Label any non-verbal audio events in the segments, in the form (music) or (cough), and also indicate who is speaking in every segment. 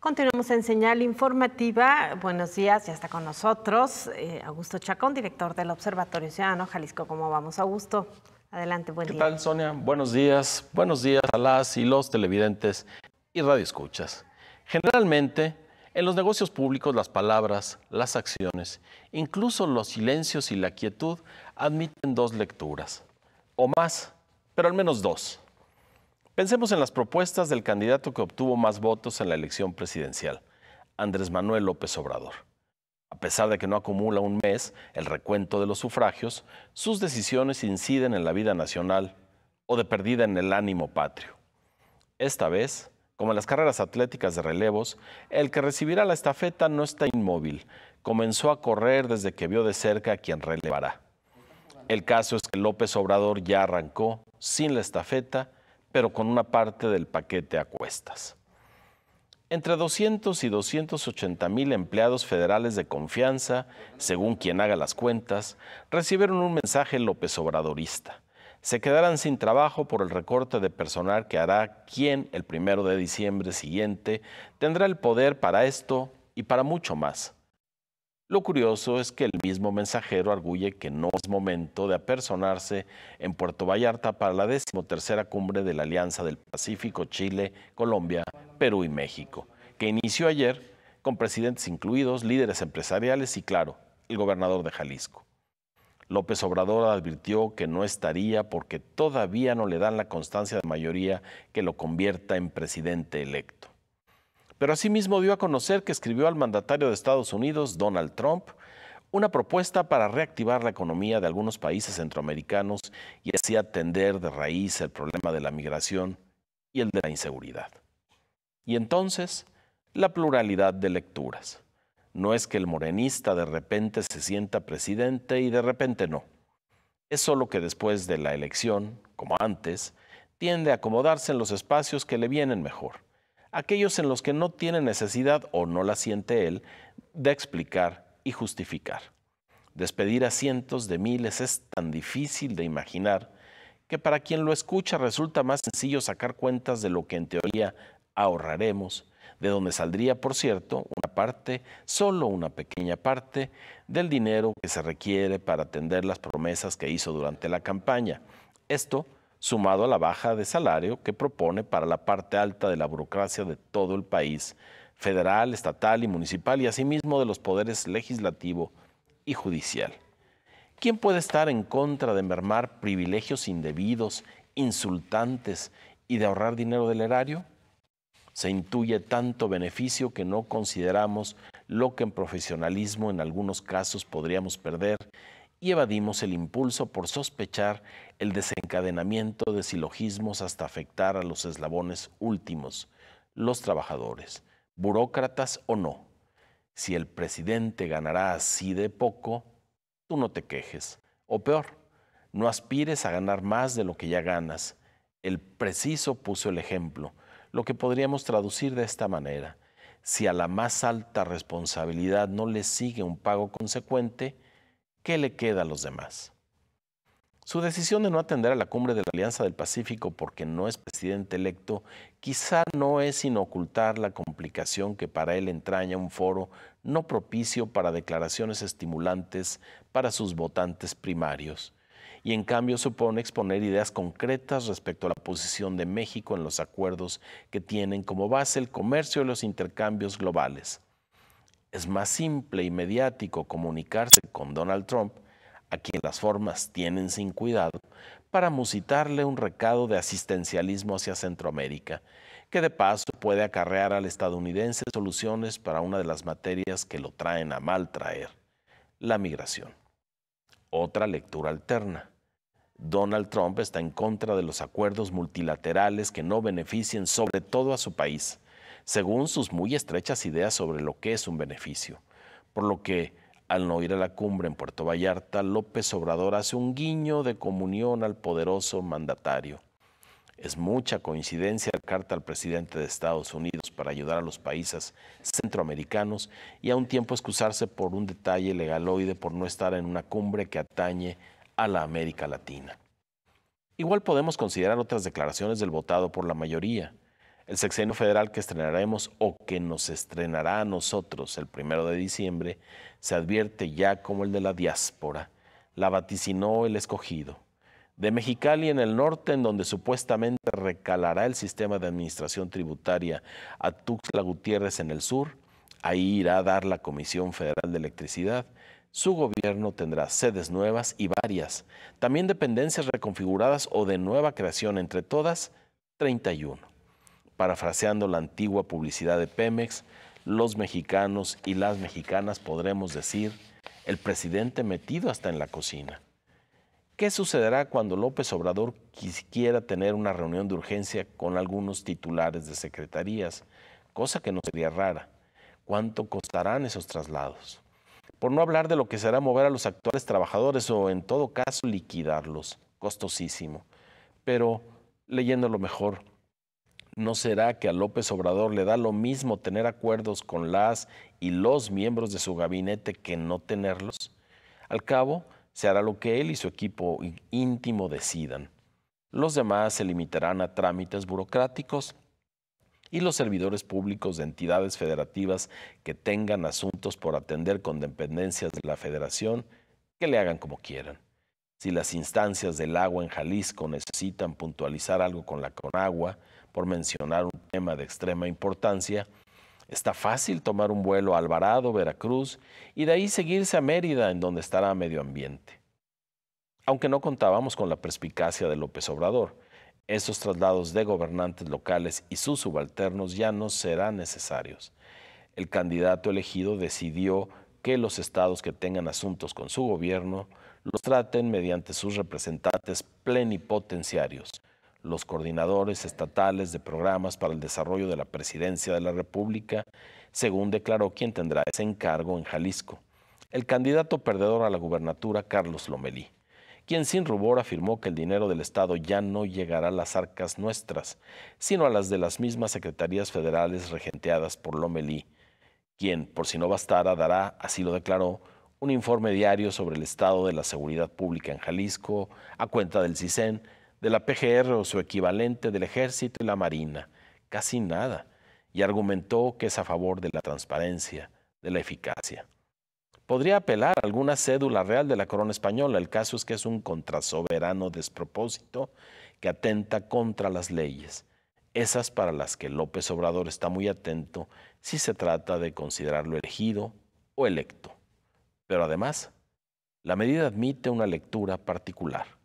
Speaker 1: Continuamos en señal informativa. Buenos días, ya está con nosotros eh, Augusto Chacón, director del Observatorio Ciudadano Jalisco. ¿Cómo vamos, Augusto? Adelante, buen día. ¿Qué tal,
Speaker 2: Sonia? Buenos días. Buenos días a las y los televidentes y radioescuchas. Generalmente, en los negocios públicos, las palabras, las acciones, incluso los silencios y la quietud admiten dos lecturas o más pero al menos dos. Pensemos en las propuestas del candidato que obtuvo más votos en la elección presidencial, Andrés Manuel López Obrador. A pesar de que no acumula un mes el recuento de los sufragios, sus decisiones inciden en la vida nacional o de perdida en el ánimo patrio. Esta vez, como en las carreras atléticas de relevos, el que recibirá la estafeta no está inmóvil. Comenzó a correr desde que vio de cerca a quien relevará. El caso es que López Obrador ya arrancó sin la estafeta, pero con una parte del paquete a cuestas. Entre 200 y 280 mil empleados federales de confianza, según quien haga las cuentas, recibieron un mensaje López Obradorista. Se quedarán sin trabajo por el recorte de personal que hará quien el primero de diciembre siguiente tendrá el poder para esto y para mucho más. Lo curioso es que el mismo mensajero arguye que no es momento de apersonarse en Puerto Vallarta para la decimotercera cumbre de la Alianza del Pacífico, Chile, Colombia, Perú y México, que inició ayer con presidentes incluidos, líderes empresariales y, claro, el gobernador de Jalisco. López Obrador advirtió que no estaría porque todavía no le dan la constancia de mayoría que lo convierta en presidente electo pero asimismo dio a conocer que escribió al mandatario de Estados Unidos, Donald Trump, una propuesta para reactivar la economía de algunos países centroamericanos y así atender de raíz el problema de la migración y el de la inseguridad. Y entonces, la pluralidad de lecturas. No es que el morenista de repente se sienta presidente y de repente no. Es solo que después de la elección, como antes, tiende a acomodarse en los espacios que le vienen mejor aquellos en los que no tiene necesidad o no la siente él de explicar y justificar. Despedir a cientos de miles es tan difícil de imaginar que para quien lo escucha resulta más sencillo sacar cuentas de lo que en teoría ahorraremos, de donde saldría, por cierto, una parte, solo una pequeña parte, del dinero que se requiere para atender las promesas que hizo durante la campaña. Esto sumado a la baja de salario que propone para la parte alta de la burocracia de todo el país, federal, estatal y municipal, y asimismo de los poderes legislativo y judicial. ¿Quién puede estar en contra de mermar privilegios indebidos, insultantes y de ahorrar dinero del erario? Se intuye tanto beneficio que no consideramos lo que en profesionalismo en algunos casos podríamos perder y evadimos el impulso por sospechar el desencadenamiento de silogismos hasta afectar a los eslabones últimos, los trabajadores, burócratas o no. Si el presidente ganará así de poco, tú no te quejes. O peor, no aspires a ganar más de lo que ya ganas. El preciso puso el ejemplo, lo que podríamos traducir de esta manera. Si a la más alta responsabilidad no le sigue un pago consecuente, ¿qué le queda a los demás? Su decisión de no atender a la cumbre de la Alianza del Pacífico porque no es presidente electo quizá no es sin ocultar la complicación que para él entraña un foro no propicio para declaraciones estimulantes para sus votantes primarios, y en cambio supone exponer ideas concretas respecto a la posición de México en los acuerdos que tienen como base el comercio y los intercambios globales es más simple y mediático comunicarse con Donald Trump, a quien las formas tienen sin cuidado, para musitarle un recado de asistencialismo hacia Centroamérica, que de paso puede acarrear al estadounidense soluciones para una de las materias que lo traen a mal traer, la migración. Otra lectura alterna. Donald Trump está en contra de los acuerdos multilaterales que no beneficien sobre todo a su país según sus muy estrechas ideas sobre lo que es un beneficio. Por lo que, al no ir a la cumbre en Puerto Vallarta, López Obrador hace un guiño de comunión al poderoso mandatario. Es mucha coincidencia la carta al presidente de Estados Unidos para ayudar a los países centroamericanos y a un tiempo excusarse por un detalle legaloide por no estar en una cumbre que atañe a la América Latina. Igual podemos considerar otras declaraciones del votado por la mayoría, el sexenio federal que estrenaremos o que nos estrenará a nosotros el primero de diciembre se advierte ya como el de la diáspora. La vaticinó el escogido. De Mexicali en el norte, en donde supuestamente recalará el sistema de administración tributaria a Tuxtla Gutiérrez en el sur, ahí irá a dar la Comisión Federal de Electricidad, su gobierno tendrá sedes nuevas y varias, también dependencias reconfiguradas o de nueva creación, entre todas 31. Parafraseando la antigua publicidad de Pemex, los mexicanos y las mexicanas podremos decir, el presidente metido hasta en la cocina. ¿Qué sucederá cuando López Obrador quisiera tener una reunión de urgencia con algunos titulares de secretarías? Cosa que no sería rara. ¿Cuánto costarán esos traslados? Por no hablar de lo que será mover a los actuales trabajadores o en todo caso liquidarlos. Costosísimo. Pero leyéndolo mejor, ¿No será que a López Obrador le da lo mismo tener acuerdos con las y los miembros de su gabinete que no tenerlos? Al cabo, se hará lo que él y su equipo íntimo decidan. Los demás se limitarán a trámites burocráticos y los servidores públicos de entidades federativas que tengan asuntos por atender con dependencias de la federación, que le hagan como quieran. Si las instancias del agua en Jalisco necesitan puntualizar algo con la Conagua, por mencionar un tema de extrema importancia, está fácil tomar un vuelo a Alvarado, Veracruz, y de ahí seguirse a Mérida, en donde estará medio ambiente. Aunque no contábamos con la perspicacia de López Obrador, esos traslados de gobernantes locales y sus subalternos ya no serán necesarios. El candidato elegido decidió que los estados que tengan asuntos con su gobierno los traten mediante sus representantes plenipotenciarios, los coordinadores estatales de programas para el desarrollo de la presidencia de la República, según declaró quien tendrá ese encargo en Jalisco, el candidato perdedor a la gubernatura Carlos Lomelí, quien sin rubor afirmó que el dinero del Estado ya no llegará a las arcas nuestras, sino a las de las mismas secretarías federales regenteadas por Lomelí, quien, por si no bastara, dará, así lo declaró, un informe diario sobre el estado de la seguridad pública en Jalisco a cuenta del CISEN, de la PGR o su equivalente del Ejército y la Marina, casi nada, y argumentó que es a favor de la transparencia, de la eficacia. Podría apelar a alguna cédula real de la corona española, el caso es que es un contrasoberano despropósito que atenta contra las leyes, esas para las que López Obrador está muy atento si se trata de considerarlo elegido o electo. Pero además, la medida admite una lectura particular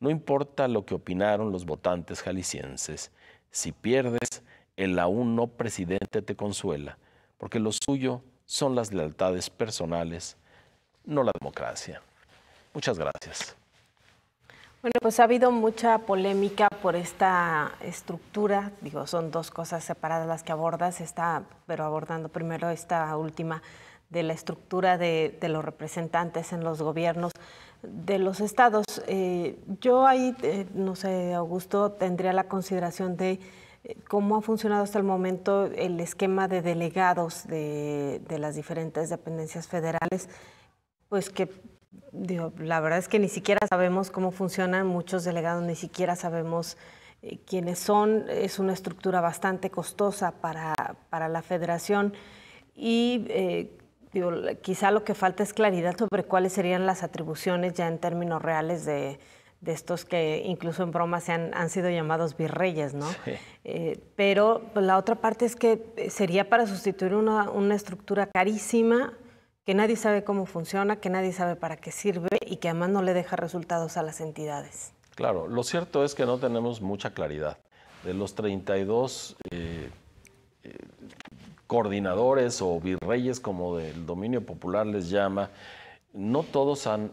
Speaker 2: no importa lo que opinaron los votantes jaliscienses, si pierdes, el aún no presidente te consuela, porque lo suyo son las lealtades personales, no la democracia. Muchas gracias.
Speaker 1: Bueno, pues ha habido mucha polémica por esta estructura, digo, son dos cosas separadas las que abordas, está, pero abordando primero esta última de la estructura de, de los representantes en los gobiernos de los estados. Eh, yo ahí, eh, no sé, Augusto, tendría la consideración de eh, cómo ha funcionado hasta el momento el esquema de delegados de, las diferentes dependencias federales, pues que digo, la verdad es que ni siquiera sabemos cómo funcionan muchos delegados, ni siquiera sabemos quiénes son. Es una estructura bastante costosa para, para la federación y digo, quizá lo que falta es claridad sobre cuáles serían las atribuciones ya en términos reales de, estos que incluso en broma se han, sido llamados virreyes, ¿no? Eh, pero pues, la otra parte es que eh, sería para sustituir una, estructura carísima que nadie sabe cómo funciona, que nadie sabe para qué sirve y que además no le deja resultados a las entidades.
Speaker 2: Claro, lo cierto es que no tenemos mucha claridad. De los 32 coordinadores o virreyes, como del dominio popular les llama, no todos han,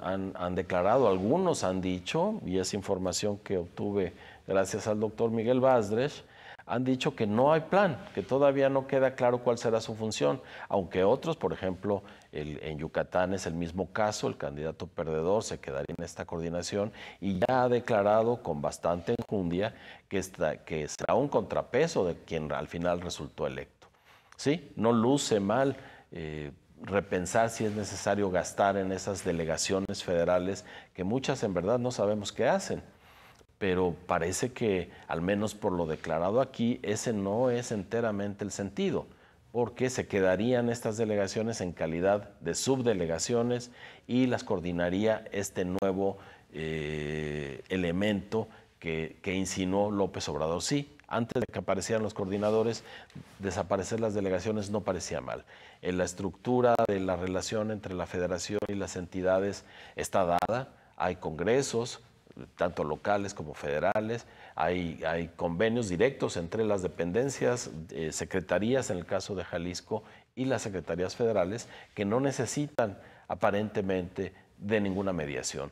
Speaker 2: declarado, algunos han dicho, y es información que obtuve gracias al doctor Miguel Vázquez, han dicho que no hay plan, que todavía no queda claro cuál será su función, aunque otros, por ejemplo, en Yucatán es el mismo caso, el candidato perdedor se quedaría en esta coordinación y ya ha declarado con bastante enjundia que, está, que será un contrapeso de quien al final resultó electo. ¿sí? No luce mal eh, repensar si es necesario gastar en esas delegaciones federales que muchas en verdad no sabemos qué hacen. Pero parece que, al menos por lo declarado aquí, ese no es enteramente el sentido porque se quedarían estas delegaciones en calidad de subdelegaciones y las coordinaría este nuevo eh, elemento que, que insinuó López Obrador. Sí, antes de que aparecieran los coordinadores, desaparecer las delegaciones no parecía mal. En la estructura de la relación entre la federación y las entidades está dada, hay congresos, tanto locales como federales, hay, convenios directos entre las dependencias, eh, secretarías en el caso de Jalisco y las secretarías federales que no necesitan aparentemente de ninguna mediación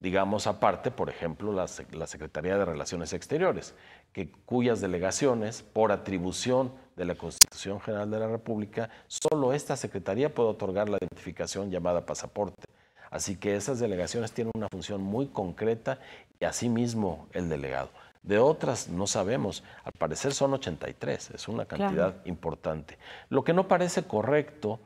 Speaker 2: digamos aparte, por ejemplo, la, Secretaría de Relaciones Exteriores, que, cuyas delegaciones, por atribución de la Constitución General de la República, solo esta Secretaría puede otorgar la identificación llamada pasaporte. Así que esas delegaciones tienen una función muy concreta y asimismo el delegado. De otras no sabemos, al parecer son 83, es una cantidad importante. Lo que no parece correcto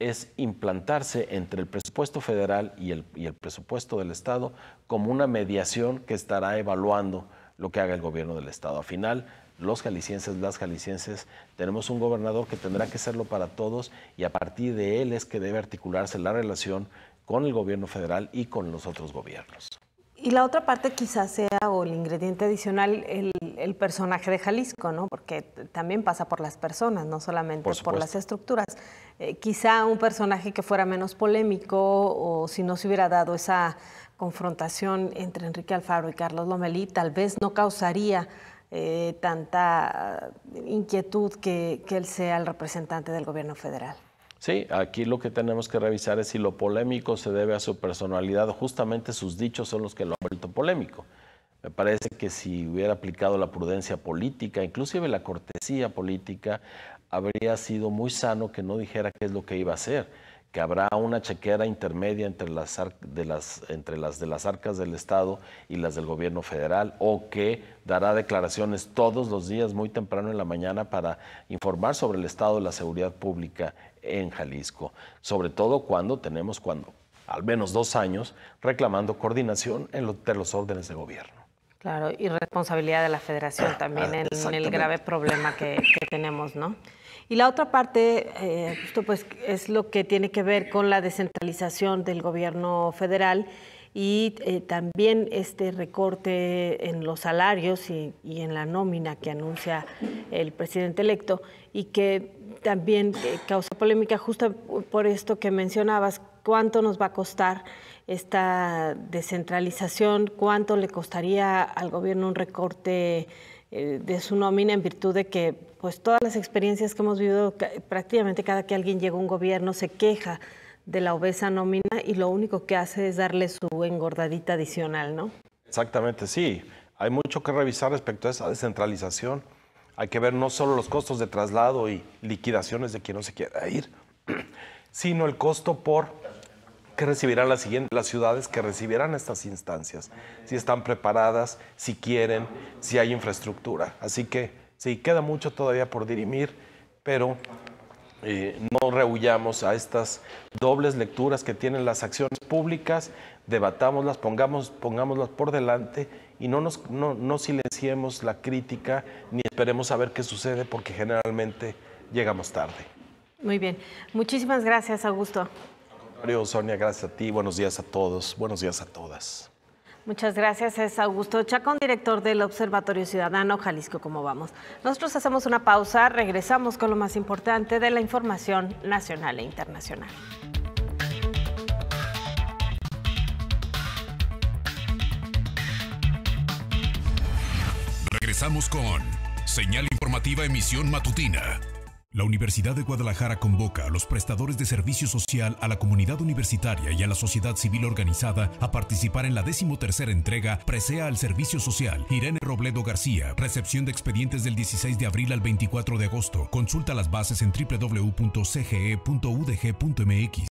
Speaker 2: es implantarse entre el presupuesto federal y el, presupuesto del Estado como una mediación que estará evaluando lo que haga el gobierno del Estado. Al final, los jaliscienses, las jaliscienses, tenemos un gobernador que tendrá que serlo para todos y a partir de él es que debe articularse la relación con el gobierno federal y con los otros gobiernos.
Speaker 1: Y la otra parte quizás sea, o el ingrediente adicional, el, personaje de Jalisco, ¿no? Porque también pasa por las personas, no solamente por, las estructuras. Eh, quizá un personaje que fuera menos polémico o si no se hubiera dado esa confrontación entre Enrique Alfaro y Carlos Lomelí, tal vez no causaría eh, tanta inquietud que él sea el representante del gobierno federal.
Speaker 2: Sí, aquí lo que tenemos que revisar es si lo polémico se debe a su personalidad o justamente sus dichos son los que lo han vuelto polémico. Me parece que si hubiera aplicado la prudencia política, inclusive la cortesía política, habría sido muy sano que no dijera qué es lo que iba a hacer que habrá una chequera intermedia entre las, de las, entre las de las arcas del Estado y las del gobierno federal, o que dará declaraciones todos los días muy temprano en la mañana para informar sobre el estado de la seguridad pública en Jalisco, sobre todo cuando tenemos cuando al menos dos años reclamando coordinación de los órdenes de gobierno.
Speaker 1: Claro, y responsabilidad de la federación también en, el grave problema que tenemos, ¿no? Y la otra parte, eh, pues es lo que tiene que ver con la descentralización del gobierno federal y eh, también este recorte en los salarios y, y, en la nómina que anuncia el presidente electo y que también eh, causa polémica justo por esto que mencionabas, cuánto nos va a costar esta descentralización, cuánto le costaría al gobierno un recorte eh, de su nómina en virtud de que pues todas las experiencias que hemos vivido, prácticamente cada que alguien llega a un gobierno se queja de la obesa nómina y lo único que hace es darle su engordadita adicional, ¿no?
Speaker 2: Exactamente, sí. Hay mucho que revisar respecto a esa descentralización. Hay que ver no solo los costos de traslado y liquidaciones de quien no se quiera ir, (clears throat) sino el costo por que recibirán las, siguientes, las ciudades que recibirán estas instancias, si están preparadas, si quieren, si hay infraestructura. Así que sí, queda mucho todavía por dirimir, pero eh, no rehuyamos a estas dobles lecturas que tienen las acciones públicas, debatámoslas, pongamos, pongámoslas por delante y no, nos, no, no silenciemos la crítica ni esperemos a ver qué sucede porque generalmente llegamos tarde.
Speaker 1: Muy bien, muchísimas gracias Augusto.
Speaker 2: Sonia, gracias a ti. Buenos días a todos. Buenos días a todas.
Speaker 1: Muchas gracias, es Augusto Chacón, director del Observatorio Ciudadano Jalisco. ¿Cómo vamos? Nosotros hacemos una pausa, regresamos con lo más importante de la información nacional e internacional.
Speaker 2: Regresamos con Señal Informativa Emisión Matutina la Universidad de Guadalajara convoca a los prestadores de servicio social, a la comunidad universitaria y a la sociedad civil organizada a participar en la decimotercera entrega Presea al Servicio Social. Irene Robledo García, recepción de expedientes del 16 de abril al 24 de agosto. Consulta las bases en www.cge.udg.mx.